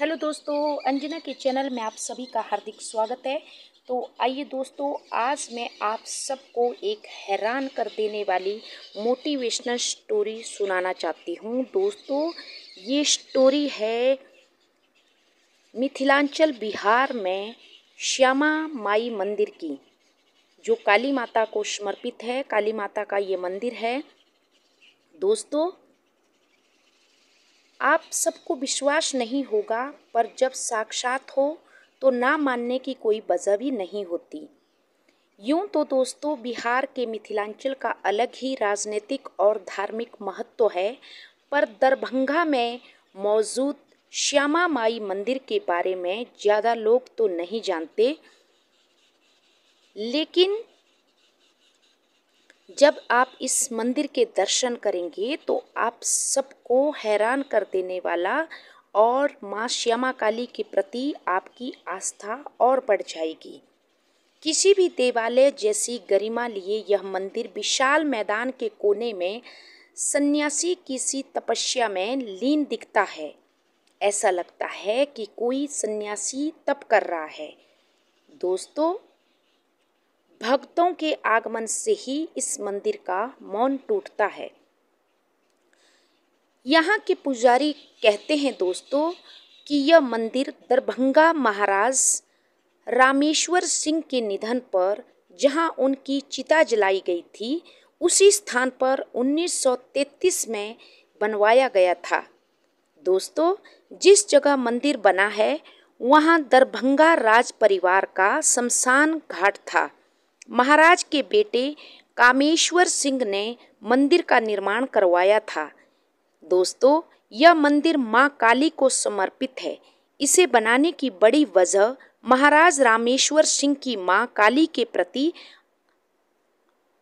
hello दोस्तों अंजना के channel में आप सभी का हार्दिक स्वागत है तो आइए दोस्तों आज मैं आप सबको एक हैरान कर देने वाली मोटिवेशनल स्टोरी सुनाना चाहती हूँ दोस्तों ये स्टोरी है मिथिलांचल बिहार में श्यामा माई मंदिर की जो काली माता को समर्पित है काली माता का ये मंदिर है दोस्तों आप सबको विश्वास नहीं होगा पर जब साक्षात हो तो ना मानने की कोई वजह भी नहीं होती यूं तो दोस्तों बिहार के मिथिलांचल का अलग ही राजनीतिक और धार्मिक महत्व तो है पर दरभंगा में मौजूद श्यामा माई मंदिर के बारे में ज़्यादा लोग तो नहीं जानते लेकिन जब आप इस मंदिर के दर्शन करेंगे तो आप सबको हैरान कर देने वाला और माँ श्यामा काली के प्रति आपकी आस्था और बढ़ जाएगी किसी भी देवालय जैसी गरिमा लिए यह मंदिर विशाल मैदान के कोने में सन्यासी किसी तपस्या में लीन दिखता है ऐसा लगता है कि कोई सन्यासी तप कर रहा है दोस्तों भक्तों के आगमन से ही इस मंदिर का मौन टूटता है यहाँ के पुजारी कहते हैं दोस्तों कि यह मंदिर दरभंगा महाराज रामेश्वर सिंह के निधन पर जहाँ उनकी चिता जलाई गई थी उसी स्थान पर 1933 में बनवाया गया था दोस्तों जिस जगह मंदिर बना है वहाँ दरभंगा राज परिवार का शमशान घाट था महाराज के बेटे कामेश्वर सिंह ने मंदिर का निर्माण करवाया था दोस्तों यह मंदिर माँ काली को समर्पित है इसे बनाने की बड़ी वजह महाराज रामेश्वर सिंह की माँ काली के प्रति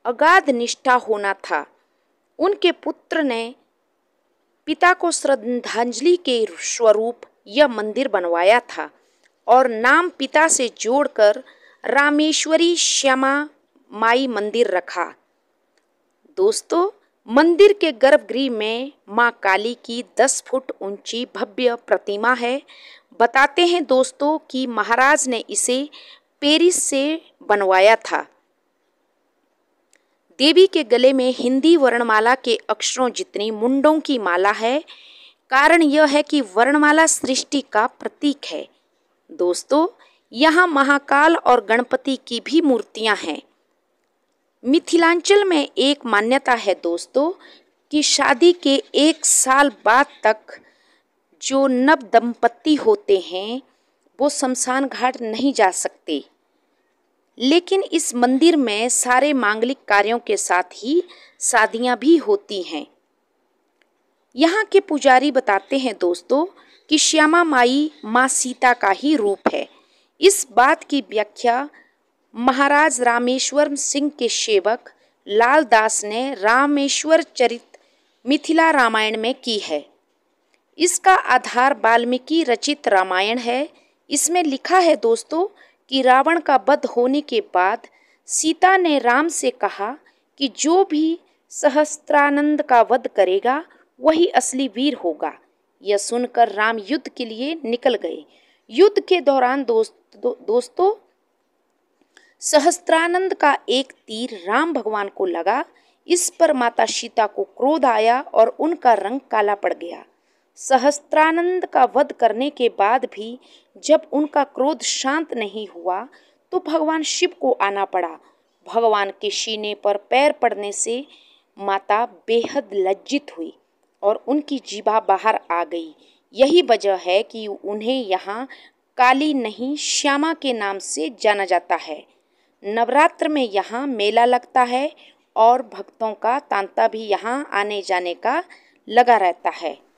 अगाध निष्ठा होना था उनके पुत्र ने पिता को श्रद्धांजलि के स्वरूप यह मंदिर बनवाया था और नाम पिता से जोड़कर रामेश्वरी श्यामा माई मंदिर रखा दोस्तों मंदिर के गर्भगृह में माँ काली की दस फुट ऊंची भव्य प्रतिमा है बताते हैं दोस्तों कि महाराज ने इसे पेरिस से बनवाया था देवी के गले में हिंदी वर्णमाला के अक्षरों जितनी मुंडों की माला है कारण यह है कि वर्णमाला सृष्टि का प्रतीक है दोस्तों यहाँ महाकाल और गणपति की भी मूर्तियाँ हैं मिथिलांचल में एक मान्यता है दोस्तों कि शादी के एक साल बाद तक जो नव दंपत्ति होते हैं वो शमशान घाट नहीं जा सकते लेकिन इस मंदिर में सारे मांगलिक कार्यों के साथ ही शादियाँ भी होती हैं यहाँ के पुजारी बताते हैं दोस्तों कि श्यामा माई माँ सीता का ही रूप है इस बात की व्याख्या महाराज रामेश्वर सिंह के सेवक लाल दास ने रामेश्वर चरित मिथिला रामायण में की है इसका आधार वाल्मीकि रचित रामायण है इसमें लिखा है दोस्तों कि रावण का वध होने के बाद सीता ने राम से कहा कि जो भी सहस्त्रानंद का वध करेगा वही असली वीर होगा यह सुनकर राम युद्ध के लिए निकल गए युद्ध के दौरान दोस्त दो, दोस्तों सहस्त्रानंद का एक तीर राम भगवान को लगा इस पर माता सीता को क्रोध आया और उनका रंग काला पड़ गया सहस्त्रानंद का वध करने के बाद भी जब उनका क्रोध शांत नहीं हुआ तो भगवान शिव को आना पड़ा भगवान के सीने पर पैर पड़ने से माता बेहद लज्जित हुई और उनकी जीवा बाहर आ गई यही वजह है कि उन्हें यहाँ काली नहीं श्यामा के नाम से जाना जाता है नवरात्र में यहाँ मेला लगता है और भक्तों का तांता भी यहाँ आने जाने का लगा रहता है